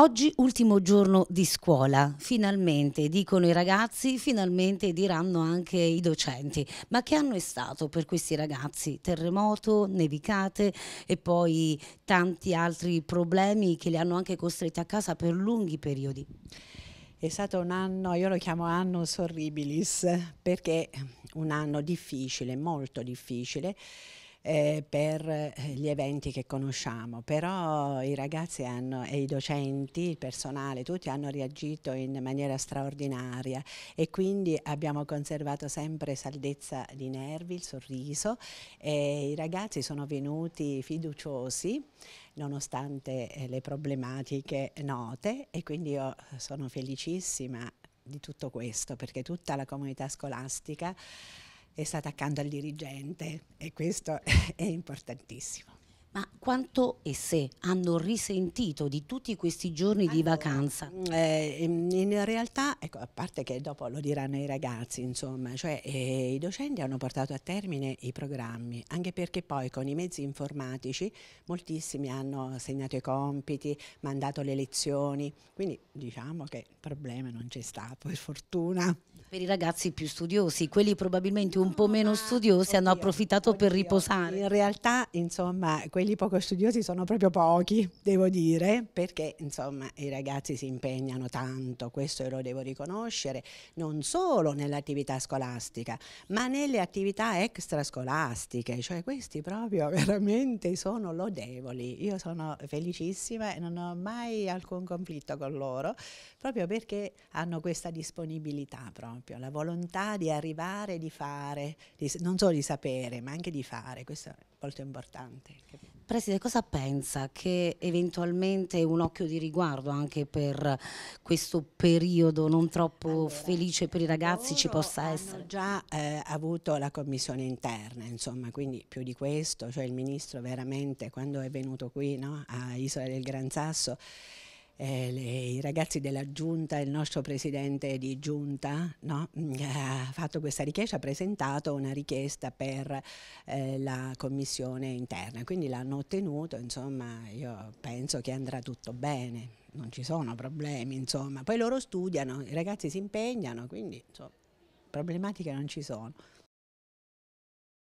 Oggi ultimo giorno di scuola, finalmente, dicono i ragazzi, finalmente diranno anche i docenti. Ma che anno è stato per questi ragazzi? Terremoto, nevicate e poi tanti altri problemi che li hanno anche costretti a casa per lunghi periodi. È stato un anno, io lo chiamo anno sorribilis, perché un anno difficile, molto difficile eh, per eh, gli eventi che conosciamo, però i ragazzi hanno, e i docenti, il personale, tutti hanno reagito in maniera straordinaria e quindi abbiamo conservato sempre saldezza di nervi, il sorriso e i ragazzi sono venuti fiduciosi nonostante eh, le problematiche note e quindi io sono felicissima di tutto questo perché tutta la comunità scolastica è stata accanto al dirigente e questo è importantissimo. Ma quanto e se hanno risentito di tutti questi giorni allora, di vacanza? Eh, in realtà, ecco, a parte che dopo lo diranno i ragazzi, insomma, cioè eh, i docenti hanno portato a termine i programmi, anche perché poi con i mezzi informatici moltissimi hanno segnato i compiti, mandato le lezioni, quindi diciamo che il problema non c'è stato, per fortuna per i ragazzi più studiosi, quelli probabilmente un po' meno studiosi hanno approfittato per riposare. In realtà, insomma, quelli poco studiosi sono proprio pochi, devo dire, perché insomma, i ragazzi si impegnano tanto, questo lo devo riconoscere, non solo nell'attività scolastica, ma nelle attività extrascolastiche, cioè questi proprio veramente sono lodevoli. Io sono felicissima e non ho mai alcun conflitto con loro, proprio perché hanno questa disponibilità proprio proprio, la volontà di arrivare, di fare, di, non solo di sapere, ma anche di fare, questo è molto importante. Presidente, cosa pensa che eventualmente un occhio di riguardo anche per questo periodo non troppo allora, felice per i ragazzi ci possa essere? già eh, avuto la commissione interna, insomma, quindi più di questo, cioè il ministro veramente quando è venuto qui no, a Isola del Gran Sasso eh, le, i ragazzi della giunta, il nostro presidente di giunta no? Mm, eh, ha fatto questa richiesta, ha presentato una richiesta per eh, la commissione interna, quindi l'hanno ottenuto, insomma io penso che andrà tutto bene, non ci sono problemi, insomma. Poi loro studiano, i ragazzi si impegnano, quindi insomma, problematiche non ci sono.